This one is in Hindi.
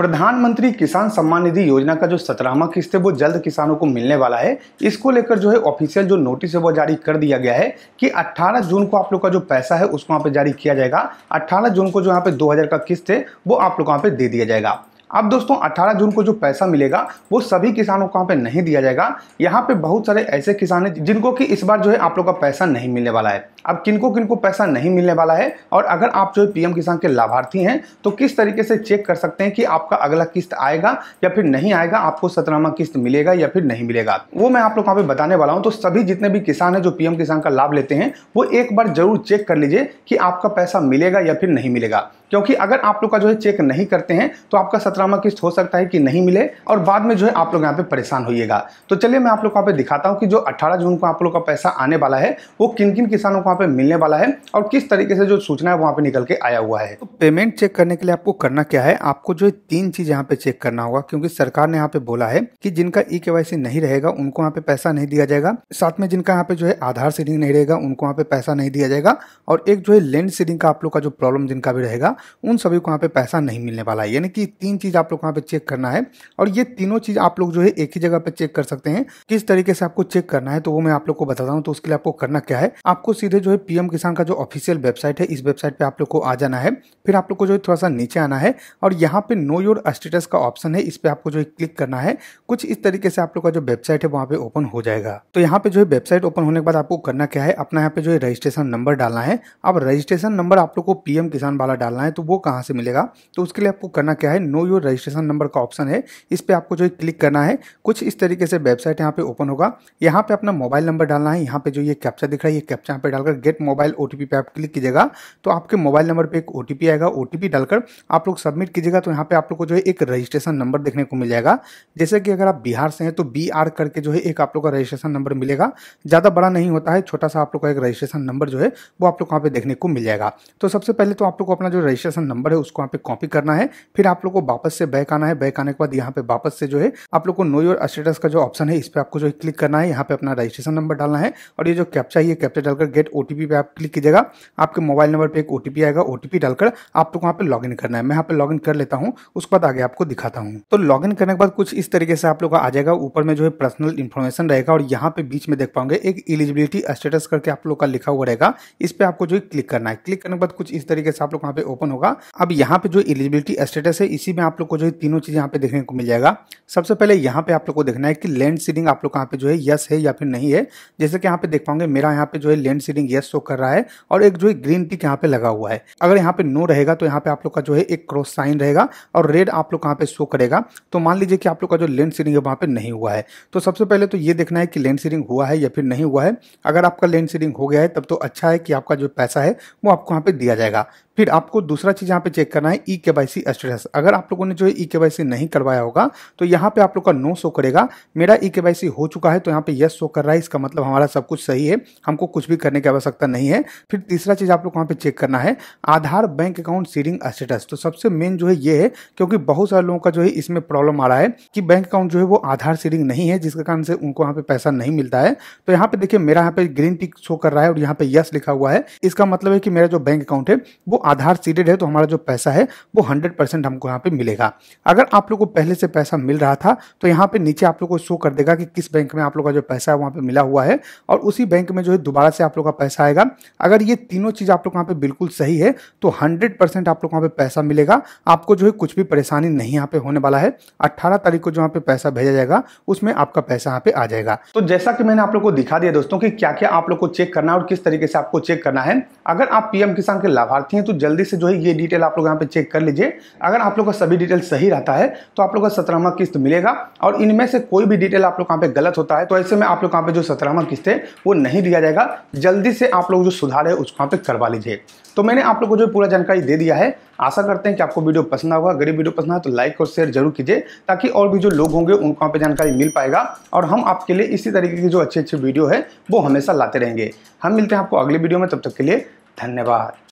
प्रधानमंत्री किसान सम्मान निधि योजना का जो सत्रहवा किस्त है वो जल्द किसानों को मिलने वाला है इसको लेकर जो है ऑफिशियल जो नोटिस है वो जारी कर दिया गया है कि 18 जून को आप लोग का जो पैसा है उसको वहाँ पे जारी किया जाएगा 18 जून को जो यहाँ पे 2000 का किस्त है वो आप लोग वहाँ पे दे दिया जाएगा अब दोस्तों 18 जून को जो पैसा मिलेगा वो सभी किसानों को वहाँ पे नहीं दिया जाएगा यहाँ पे बहुत सारे ऐसे किसान हैं जिनको कि इस बार जो है आप लोग का पैसा नहीं मिलने वाला है अब किनको किनको पैसा नहीं मिलने वाला है और अगर आप जो है पीएम किसान के लाभार्थी हैं तो किस तरीके से चेक कर सकते हैं कि आपका अगला किस्त आएगा या फिर नहीं आएगा आपको सतनामा किस्त मिलेगा या फिर नहीं मिलेगा वो मैं आप लोग वहाँ पे बताने वाला हूँ तो सभी जितने भी किसान है जो पीएम किसान का लाभ लेते हैं वो एक बार जरूर चेक कर लीजिए कि आपका पैसा मिलेगा या फिर नहीं मिलेगा क्योंकि अगर आप लोग का जो है चेक नहीं करते हैं तो आपका सत्रहवा किस्त हो सकता है कि नहीं मिले और बाद में जो है आप लोग यहाँ पे परेशान होइएगा तो चलिए मैं आप लोग को यहाँ पे दिखाता हूँ कि जो 18 जून को आप लोग का पैसा आने वाला है वो किन किन किसानों को वहाँ पे मिलने वाला है और किस तरीके से जो सूचना है वहाँ पे निकल के आया हुआ है तो पेमेंट चेक करने के लिए आपको करना क्या है आपको जो है तीन चीज यहाँ पे चेक करना होगा क्योंकि सरकार ने यहाँ पे बोला है कि जिनका ई e के नहीं रहेगा उनको यहाँ पे पैसा नहीं दिया जाएगा साथ में जिनका यहाँ पे जो है आधार सीडिंग नहीं रहेगा उनको यहाँ पे पैसा नहीं दिया जाएगा और एक जो है लैंड सीडिंग का आप लोग का जो प्रॉब्लम जिनका भी रहेगा उन सभी को वहाँ पे पैसा नहीं मिलने वाला है यानी कि तीन चीज़ आप लोग वहाँ पे चेक करना है और ये तीनों चीज़ आप लोग जो है एक ही जगह पे चेक कर सकते हैं किस तरीके से आपको चेक करना है तो वो मैं आप लोग को बताता हूँ तो उसके लिए आपको करना क्या है आपको सीधे जो है पीएम किसान का जो ऑफिशियल वेबसाइट है इस वेबसाइट पे आप लोग को आ जाना है फिर आप लोग को जो है थोड़ा सा नीचे आना है और यहाँ पे नो योर स्टेटस का ऑप्शन है इस पे आपको जो है क्लिक करना है कुछ इस तरीके से आप लोग का जो वेबसाइट है वहाँ पे ओपन हो जाएगा तो यहाँ पे जो है वेबसाइट ओपन होने के बाद आपको करना क्या है अपना यहाँ पे जो है रजिस्ट्रेशन नंबर डालना है अब रजिस्ट्रेशन नंबर आप लोग को पीएम किसान वाला डालना है है तो वो कहाँ से मिलेगा तो उसके लिए आपको करना क्या है नो योर रजिस्ट्रेशन नंबर का ऑप्शन है इस पर आपको जो है क्लिक करना है कुछ इस तरीके से वेबसाइट यहाँ पे ओपन होगा यहाँ पे अपना मोबाइल नंबर डालना है यहाँ पे जो ये कैप्चा दिख रहा है ये कैप्चा यहाँ पे डालकर गेट मोबाइल ओ पे आप क्लिक कीजिएगा तो आपके मोबाइल नंबर पर एक ओ आएगा ओ डालकर आप लोग सबमिट कीजिएगा तो यहाँ पे आप लोग को जो है एक रजिस्ट्रेशन नंबर देखने को मिल जाएगा जैसे कि अगर आप बिहार से हैं तो बी करके जो है एक आप लोग का रजिस्ट्रेशन नंबर मिलेगा ज़्यादा बड़ा नहीं होता है छोटा सा आप लोग का एक रजिस्ट्रेशन नंबर जो है वो आप लोग वहाँ पे देखने को मिल जाएगा तो सबसे पहले तो आप लोग को अपना जो रजिस्ट्रेशन नंबर है उसको यहाँ पे कॉपी करना है फिर आप लोग को वापस से बैक आना है बैक आने के बाद यहाँ पे वापस से जो है आप लोग को नो योर स्टेटस का जो ऑप्शन है इस पर आपको जो है क्लिक करना है यहाँ पे अपना रजिस्ट्रेशन नंबर डालना है और ये जो कैप्चा है कैप्चा डालकर गेट ओटीपी पे आप क्लिक कीजिएगा आपके मोबाइल नंबर पर एक ओटीपी आएगा ओटीपी डालकर आप लोग वहाँ पे लॉग करना है मैं यहाँ पे लॉग कर लेता हूँ उसके बाद आगे आपको दिखाता हूँ तो लॉग करने के बाद कुछ इस तरीके से आप लोग आ जाएगा ऊपर में जो है पर्सनल इन्फॉर्मेशन रहेगा और यहाँ पे बीच में देख पाओगे एक एलिजिबिलिटी स्टेटस करके आप लोग का लिखा हुआ रहेगा इस पर आपको जो है क्लिक करना है क्लिक करने के बाद कुछ इस तरीके से आप लोग वहाँ पे ओपन ओपन होगा अब यहाँ पे जो एलिजिबिलिटी स्टेटस है इसी में आप लोग को जो है तीनों चीज यहाँ पे देखने को मिल जाएगा सबसे पहले यहाँ पे आप लोग को देखना है कि लैंड सीडिंग आप लोग कहाँ पे जो है यस है या फिर नहीं है जैसे कि यहाँ पे देख पाओगे मेरा यहाँ पे जो है लैंड सीडिंग यस शो कर रहा है और एक जो है ग्रीन टिक यहाँ पे लगा हुआ है अगर यहाँ पे नो रहेगा तो यहाँ पे आप लोग का जो है एक क्रॉस साइन रहेगा और रेड आप लोग कहाँ पे शो करेगा तो मान लीजिए कि आप लोग का जो लैंड सीडिंग है वहाँ पे नहीं हुआ है तो सबसे पहले तो ये देखना है कि लैंड सीडिंग हुआ है या फिर नहीं हुआ है अगर आपका लैंड सीडिंग हो गया है तब तो अच्छा है कि आपका जो पैसा है वो आपको यहाँ पे दिया जाएगा फिर आपको दूसरा चीज़ यहाँ पे चेक करना है ई के वाई सी स्टेटस अगर आप लोगों ने जो है ई के वाई सी नहीं करवाया होगा तो यहाँ पे आप लोग का नो शो करेगा मेरा ई के वाई सी हो चुका है तो यहाँ पे यस शो कर रहा है इसका मतलब हमारा सब कुछ सही है हमको कुछ भी करने की आवश्यकता नहीं है फिर तीसरा चीज़ आप लोग वहाँ पे चेक करना है Aadhaar bank account seeding status तो सबसे मेन जो है ये है क्योंकि बहुत सारे लोगों का जो है इसमें प्रॉब्लम आ रहा है कि बैंक अकाउंट जो है वो आधार सीडिंग नहीं है जिसके कारण से उनको यहाँ पे पैसा नहीं मिलता है तो यहाँ पे देखिए मेरा यहाँ पे ग्रीन टिक शो कर रहा है और यहाँ पे यस लिखा हुआ है इसका मतलब है कि मेरा जो बैंक अकाउंट है वो आधार सीडेड है तो हमारा जो पैसा है वो हंड्रेड परसेंट हमको यहाँ पे मिलेगा अगर आप लोग को पहले से पैसा मिल रहा था तो यहाँ पे नीचे आप लोग को शो कर देगा कि किस बैंक में आप लोग का जो पैसा है वहाँ पे मिला हुआ है और उसी बैंक में जो है दोबारा से आप लोग का पैसा आएगा अगर ये तीनों चीज़ आप लोग यहाँ पे बिल्कुल सही है तो हंड्रेड परसेंट आप लोग यहाँ पे पैसा मिलेगा आपको जो है कुछ भी परेशानी नहीं यहाँ पे होने वाला है अट्ठारह तारीख को जो यहाँ पे पैसा भेजा जाएगा उसमें आपका पैसा यहाँ पे आ जाएगा तो जैसा कि मैंने आप लोग को दिखा दिया दोस्तों की क्या क्या आप लोग को चेक करना है और किस तरीके से आपको चेक करना है अगर आप पीएम किसान के लाभार्थी हैं तो तो जल्दी से जो है ये डिटेल आप लोग यहाँ पे चेक कर लीजिए अगर आप लोग का सभी डिटेल सही रहता है तो आप लोग का सत्रहवा किस्त मिलेगा और इनमें से कोई भी डिटेल आप लोग कहाँ पे गलत होता है तो ऐसे में आप लोग कहाँ पे जो सत्रहवा किस्त है वो नहीं दिया जाएगा जल्दी से आप लोग जो सुधार है उसको यहाँ पे करवा लीजिए तो मैंने आप लोग को जो पूरा जानकारी दे दिया है आशा करते हैं कि आपको वीडियो पसंद होगा गरीब वीडियो पसंद आए तो लाइक और शेयर जरूर कीजिए ताकि और भी जो लोग होंगे उनको वहाँ पे जानकारी मिल पाएगा और हम आपके लिए इसी तरीके की जो अच्छे अच्छे वीडियो है वो हमेशा लाते रहेंगे हम मिलते हैं आपको अगले वीडियो में तब तक के लिए धन्यवाद